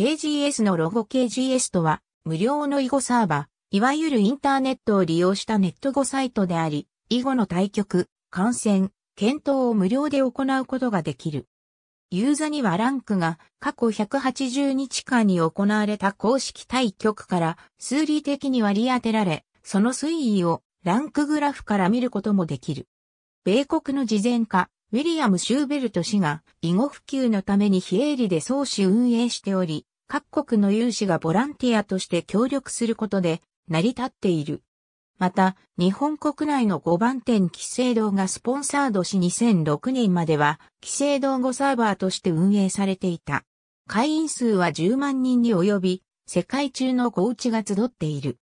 KGS のロゴ KGS とは、無料の囲碁サーバー、いわゆるインターネットを利用したネット碁サイトであり、囲碁の対局、観戦、検討を無料で行うことができる。ユーザにはランクが過去180日間に行われた公式対局から数理的に割り当てられ、その推移をランクグラフから見ることもできる。米国の事前家、ウィリアム・シューベルト氏が、囲碁普及のために非営利で創始運営しており、各国の有志がボランティアとして協力することで成り立っている。また、日本国内の5番店規制堂がスポンサードし2006年までは、規制堂5サーバーとして運営されていた。会員数は10万人に及び、世界中のうちが集っている。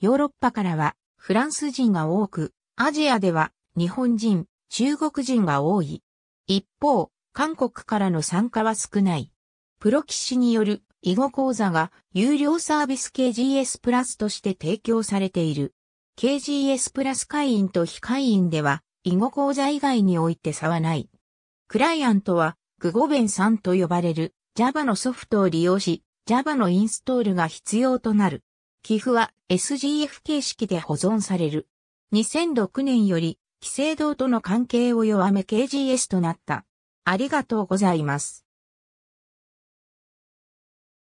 ヨーロッパからは、フランス人が多く、アジアでは、日本人、中国人が多い。一方、韓国からの参加は少ない。プロ騎士による囲碁講座が有料サービス KGS プラスとして提供されている。KGS プラス会員と非会員では、囲碁講座以外において差はない。クライアントは、グゴベンさんと呼ばれる Java のソフトを利用し、Java のインストールが必要となる。寄付は SGF 形式で保存される。2006年より、規制道との関係を弱め KGS となった。ありがとうございます。